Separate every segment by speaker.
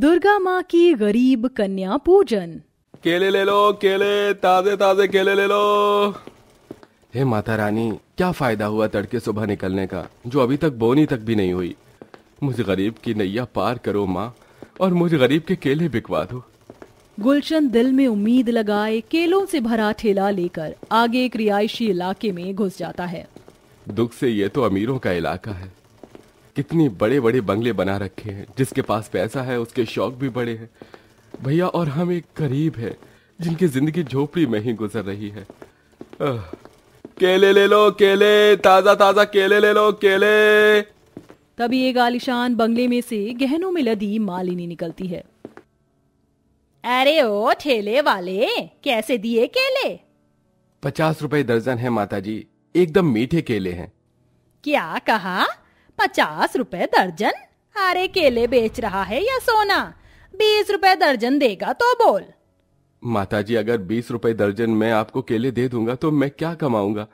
Speaker 1: दुर्गा माँ की गरीब कन्या पूजन
Speaker 2: केले ले लो केले ताजे ताजे केले ले लो हे माता रानी क्या फायदा हुआ तड़के सुबह निकलने का जो अभी तक बोनी तक भी नहीं हुई मुझे गरीब की नैया पार करो माँ और मुझे गरीब के केले बिकवा दो
Speaker 1: गुलशन दिल में उम्मीद लगाए केलों से भरा ठेला लेकर आगे एक रिहायशी इलाके में घुस जाता है
Speaker 2: दुख से ये तो अमीरों का इलाका है कितने बड़े बड़े बंगले बना रखे हैं जिसके पास पैसा है उसके शौक भी बड़े हैं भैया और हम एक गरीब है जिनकी जिंदगी झोपड़ी में ही गुजर रही है आ, केले ले लो केले ताजा ताजा केले ले लो केले
Speaker 1: तभी एक आलिशान बंगले में से गहनों में लदी मालिनी निकलती है अरे ओ ठेले वाले कैसे दिए केले
Speaker 2: पचास रुपए दर्जन है माताजी एकदम मीठे केले हैं
Speaker 1: क्या कहा पचास रुपए दर्जन अरे केले बेच रहा है या सोना बीस रुपए दर्जन देगा तो बोल
Speaker 2: माताजी अगर बीस रुपए दर्जन मैं आपको केले दे दूंगा तो मैं क्या कमाऊंगा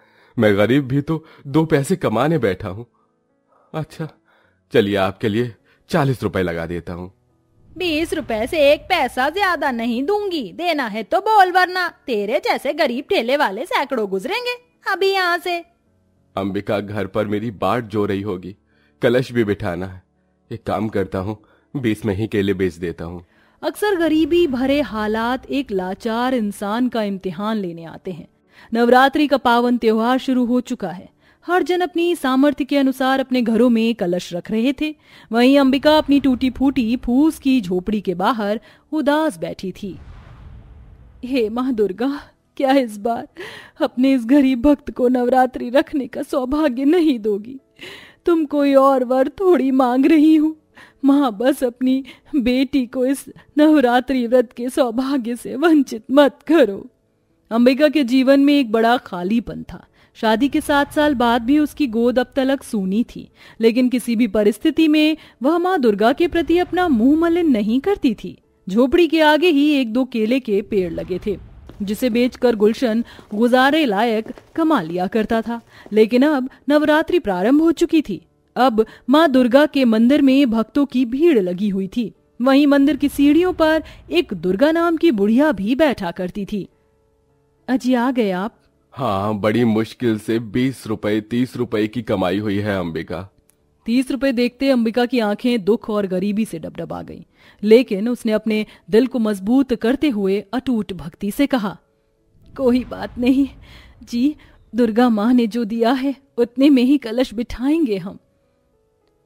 Speaker 2: मैं गरीब भी तो दो पैसे कमाने बैठा हूँ अच्छा चलिए आपके लिए चालीस रुपए लगा देता हूँ
Speaker 1: बीस रुपए से एक पैसा ज्यादा नहीं दूंगी देना है तो बोल वरना तेरे जैसे गरीब ठेले वाले सैकड़ों गुजरेंगे अभी यहाँ से
Speaker 2: अंबिका घर पर मेरी बाट जो रही होगी कलश भी बिठाना है एक काम करता हूँ बीस में ही केले बेच देता हूँ
Speaker 1: अक्सर गरीबी भरे हालात एक लाचार इंसान का इम्तिहान लेने आते हैं नवरात्रि का पावन त्योहार शुरू हो चुका है हर जन अपनी सामर्थ्य के अनुसार अपने घरों में कलश रख रहे थे वहीं अंबिका अपनी टूटी फूटी फूस की झोपड़ी के बाहर उदास बैठी थी हे माँ दुर्गा क्या इस बार अपने इस गरीब भक्त को नवरात्रि रखने का सौभाग्य नहीं दोगी तुम कोई और वर थोड़ी मांग रही हूँ माँ बस अपनी बेटी को इस नवरात्रि व्रत के सौभाग्य से वंचित मत करो अंबिका के जीवन में एक बड़ा खालीपन था शादी के सात साल बाद भी उसकी गोद अब तलक सूनी थी लेकिन किसी भी परिस्थिति में वह माँ दुर्गा के प्रति अपना मुंह मलिन नहीं करती थी झोपड़ी के आगे ही एक दो केले के पेड़ लगे थे जिसे बेचकर गुलशन गुजारे लायक कमा लिया करता था लेकिन अब नवरात्रि प्रारंभ हो चुकी थी अब माँ दुर्गा के मंदिर में भक्तों की भीड़ लगी हुई थी वहीं मंदिर की सीढ़ियों पर एक दुर्गा नाम की बुढ़िया भी बैठा करती थी अजी आ गए आप
Speaker 2: हाँ बड़ी मुश्किल से बीस रुपए तीस रुपए की कमाई हुई है अंबिका
Speaker 1: तीस रुपए देखते अंबिका की आंखें दुख और गरीबी से डबडब आ गईं, लेकिन उसने अपने दिल को मजबूत करते हुए अटूट भक्ति से कहा कोई बात नहीं जी दुर्गा माँ ने जो दिया है उतने में ही कलश बिठाएंगे हम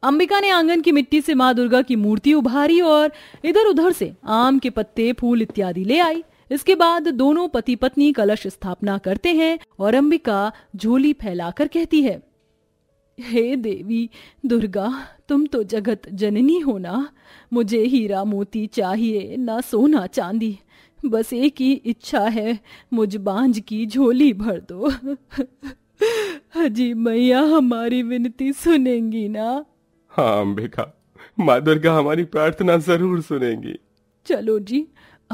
Speaker 1: अंबिका ने आंगन की मिट्टी से माँ दुर्गा की मूर्ति उभारी और इधर उधर से आम के पत्ते फूल इत्यादि ले आई इसके बाद दोनों पति पत्नी कलश स्थापना करते हैं और अंबिका झोली फैलाकर कहती है हे देवी दुर्गा तुम तो जगत जननी हो ना मुझे हीरा मोती चाहिए ना सोना चांदी बस एक ही इच्छा है मुझ बांझ की झोली भर दो हजी मैया हमारी विनती सुनेंगी ना
Speaker 2: हाँ अंबिका माँ दुर्गा हमारी प्रार्थना जरूर सुनेंगी
Speaker 1: चलो जी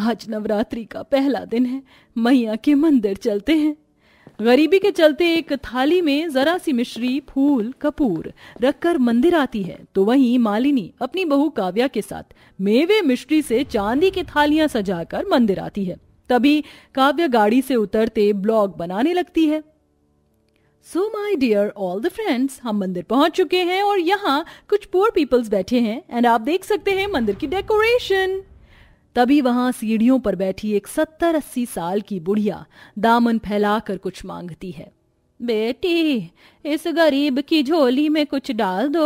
Speaker 1: आज नवरात्रि का पहला दिन है मैया के मंदिर चलते हैं गरीबी के चलते एक थाली में जरा सी मिश्री फूल कपूर रखकर मंदिर आती है तो वहीं मालिनी अपनी बहू काव्या के साथ मेवे मिश्री से चांदी की थालियां सजाकर मंदिर आती है तभी काव्या गाड़ी से उतरते ब्लॉग बनाने लगती है so my dear all the friends हम मंदिर पहुंच चुके हैं और यहाँ कुछ पुअर पीपल्स बैठे हैं एंड आप देख सकते हैं मंदिर की डेकोरेशन तभी वहां सीढ़ियों पर बैठी एक सत्तर अस्सी साल की बुढ़िया दामन फैलाकर कुछ मांगती है बेटी इस गरीब की झोली में कुछ डाल दो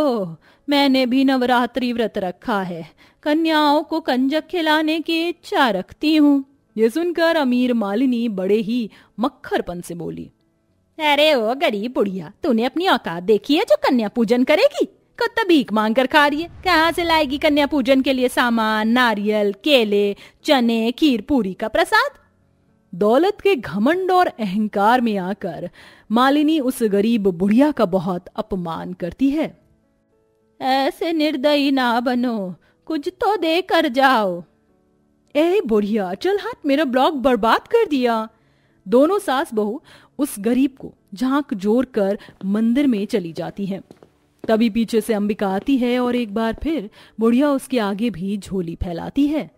Speaker 1: मैंने भी नवरात्रि व्रत रखा है कन्याओं को कंजक खिलाने की इच्छा रखती हूँ ये सुनकर अमीर मालिनी बड़े ही मक्खरपन से बोली अरे ओ गरीब बुढ़िया तूने अपनी औकात देखी है जो कन्या पूजन करेगी कुत्ता भीख मांग कर खा रही है कहाँ से लाएगी कन्या पूजन के लिए सामान नारियल केले चने खीर पूरी का प्रसाद दौलत के घमंड और अहंकार में आकर मालिनी उस गरीब बुढ़िया का बहुत अपमान करती है ऐसे निर्दयी ना बनो कुछ तो दे कर जाओ ए बुढ़िया चल हाथ मेरा ब्लॉग बर्बाद कर दिया दोनों सास बहू उस गरीब को झांक जोर कर मंदिर में चली जाती हैं तभी पीछे से अंबिका आती है और एक बार फिर बुढ़िया उसके आगे भी झोली फैलाती है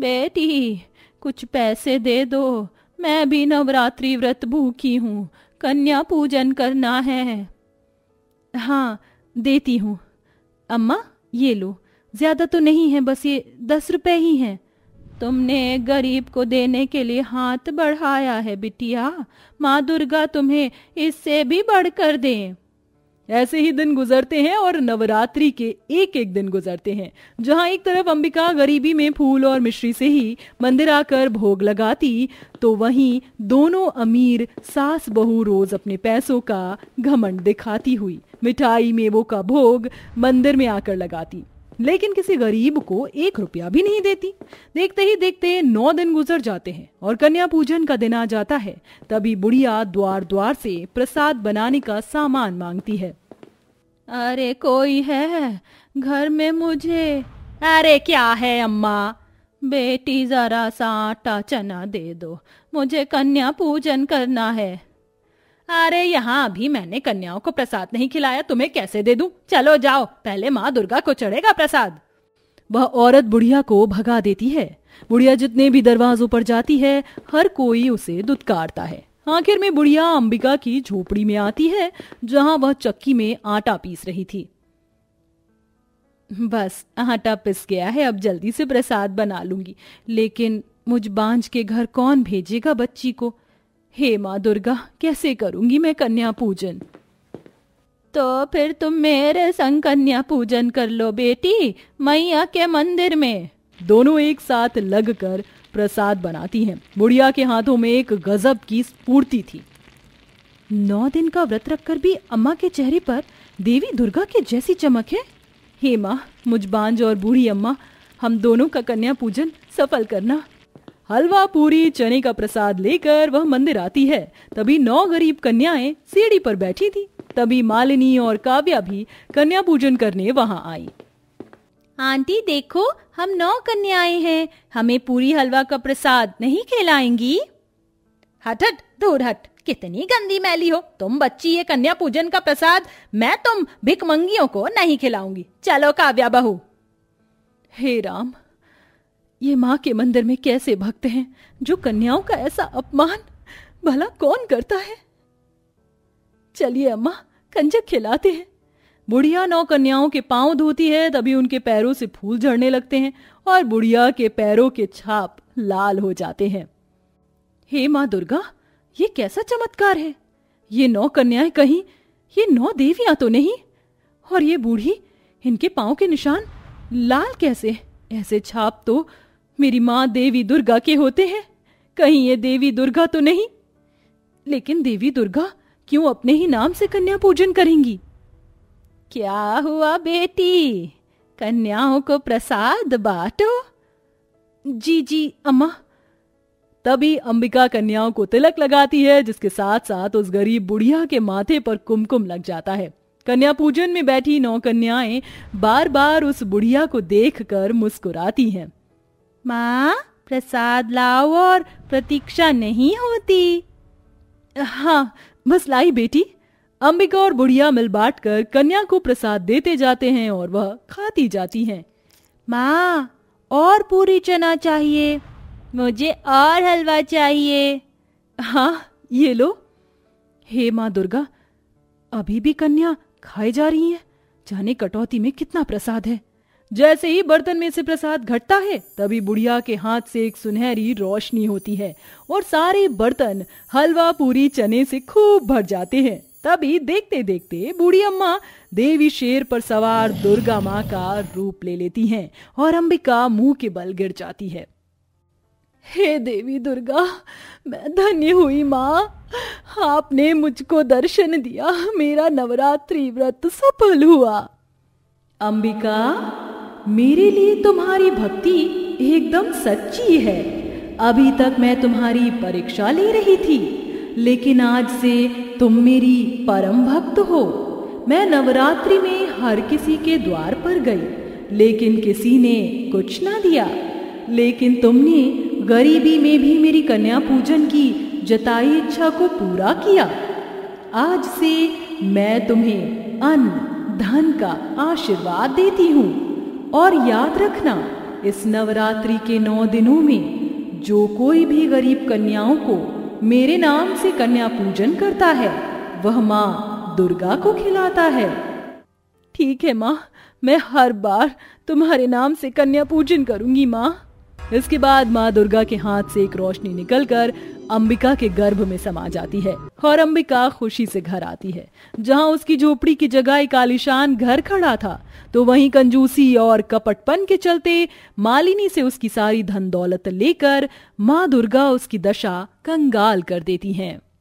Speaker 1: बेटी कुछ पैसे दे दो मैं भी नवरात्रि व्रत भूखी हूँ कन्या पूजन करना है हाँ देती हूँ अम्मा ये लो ज्यादा तो नहीं है बस ये दस रुपए ही हैं तुमने गरीब को देने के लिए हाथ बढ़ाया है बिटिया माँ दुर्गा तुम्हें इससे भी बढ़कर दें ऐसे ही दिन गुजरते हैं और नवरात्रि के एक एक दिन गुजरते हैं जहां एक तरफ अंबिका गरीबी में फूल और मिश्री से ही मंदिर आकर भोग लगाती तो वहीं दोनों अमीर सास बहू रोज अपने पैसों का घमंड दिखाती हुई मिठाई मेवों का भोग मंदिर में आकर लगाती लेकिन किसी गरीब को एक रुपया भी नहीं देती देखते ही देखते नौ दिन गुजर जाते हैं और कन्या पूजन का दिन आ जाता है तभी बुढ़िया द्वार द्वार से प्रसाद बनाने का सामान मांगती है अरे कोई है घर में मुझे अरे क्या है अम्मा बेटी जरा सा आटा चना दे दो मुझे कन्या पूजन करना है अरे यहाँ अभी मैंने कन्याओं को प्रसाद नहीं खिलाया तुम्हें कैसे दे दू चलो जाओ पहले माँ दुर्गा को चढ़ेगा प्रसाद वह औरत बुढ़िया को भगा देती है बुढ़िया जितने भी दरवाजों पर जाती है हर कोई उसे दुत्कारता है आखिर में बुढ़िया अंबिका की झोपड़ी में आती है जहां वह चक्की में आटा पीस रही थी बस आटा पिस गया है अब जल्दी से प्रसाद बना लूंगी लेकिन मुझ बांझ के घर कौन भेजेगा बच्ची को हे माँ दुर्गा कैसे करूंगी मैं कन्या पूजन तो फिर तुम मेरे संग कन्या पूजन कर लो बेटी मैया के मंदिर में दोनों एक साथ लगकर प्रसाद बनाती हैं बुढ़िया के हाथों में एक गजब की स्फूर्ति थी नौ दिन का व्रत रखकर भी अम्मा के चेहरे पर देवी दुर्गा के जैसी चमक है हे माँ मुझ बांझ और बूढ़ी अम्मा हम दोनों का कन्या पूजन सफल करना हलवा पूरी चने का प्रसाद लेकर वह मंदिर आती है तभी नौ गरीब कन्याएं सीढ़ी पर बैठी थी तभी मालिनी और काव्या भी कन्या पूजन करने वहां आई आंटी देखो हम नौ कन्याएं हैं हमें पूरी हलवा का प्रसाद नहीं खिलाएंगी हट हट दूर हट कितनी गंदी मैली हो तुम बच्ची ये कन्या पूजन का प्रसाद मैं तुम भिकमंगियों को नहीं खिलाऊंगी चलो काव्या बहू हे राम ये माँ के मंदिर में कैसे भक्त हैं जो कन्याओं का ऐसा अपमान भला कौन करता है चलिए अम्मा कंजक खिलाते हैं बुढ़िया नौ कन्याओं के पांव धोती है तभी उनके पैरों से फूल झड़ने लगते हैं और बुढ़िया के पैरों के छाप लाल हो जाते हैं हे माँ दुर्गा ये कैसा चमत्कार है ये नौ कन्याएं कहीं ये नौ देवियां तो नहीं और ये बूढ़ी इनके पांव के निशान लाल कैसे ऐसे छाप तो मेरी माँ देवी दुर्गा के होते हैं कहीं ये देवी दुर्गा तो नहीं लेकिन देवी दुर्गा क्यों अपने ही नाम से कन्या पूजन करेंगी क्या हुआ बेटी कन्याओं को प्रसाद बांटो जी जी अम्मा तभी अंबिका कन्याओं को तिलक लगाती है जिसके साथ साथ उस गरीब बुढ़िया के माथे पर कुमकुम लग जाता है कन्या पूजन में बैठी नौ कन्याएं बार बार उस बुढ़िया को देखकर मुस्कुराती हैं माँ प्रसाद लाओ और प्रतीक्षा नहीं होती हाँ बस लाई बेटी अंबिका और बुढ़िया मिल बाट कर कन्या को प्रसाद देते जाते हैं और वह खाती जाती हैं माँ और पूरी चना चाहिए मुझे और हलवा चाहिए हाँ ये लो हे माँ दुर्गा अभी भी कन्या खाए जा रही है जाने कटौती में कितना प्रसाद है जैसे ही बर्तन में से प्रसाद घटता है तभी बुढ़िया के हाथ से एक सुनहरी रोशनी होती है और सारे बर्तन हलवा पूरी चने से खूब भर जाते हैं तभी देखते देखते बूढ़ी अम्मा देवी शेर पर सवार दुर्गा माँ का रूप ले लेती हैं और अंबिका मुंह के बल गिर जाती है हे देवी दुर्गा मैं धन्य हुई माँ आपने मुझको दर्शन दिया मेरा नवरात्रि व्रत सफल हुआ अंबिका मेरे लिए तुम्हारी भक्ति एकदम सच्ची है अभी तक मैं तुम्हारी परीक्षा ले रही थी लेकिन आज से तुम मेरी परम भक्त हो मैं नवरात्रि में हर किसी के द्वार पर गई लेकिन किसी ने कुछ ना दिया लेकिन तुमने गरीबी में भी मेरी कन्या पूजन की जताई इच्छा को पूरा किया आज से मैं तुम्हें अन्न धन का आशीर्वाद देती हूँ और याद रखना इस नवरात्रि के नौ दिनों में जो कोई भी गरीब कन्याओं को मेरे नाम से कन्या पूजन करता है वह माँ दुर्गा को खिलाता है ठीक है माँ मैं हर बार तुम्हारे नाम से कन्या पूजन करूंगी माँ इसके बाद माँ दुर्गा के हाथ से एक रोशनी निकलकर अंबिका के गर्भ में समा जाती है और अंबिका खुशी से घर आती है जहाँ उसकी झोपड़ी की जगह एक आलिशान घर खड़ा था तो वहीं कंजूसी और कपटपन के चलते मालिनी से उसकी सारी धन दौलत लेकर माँ दुर्गा उसकी दशा कंगाल कर देती हैं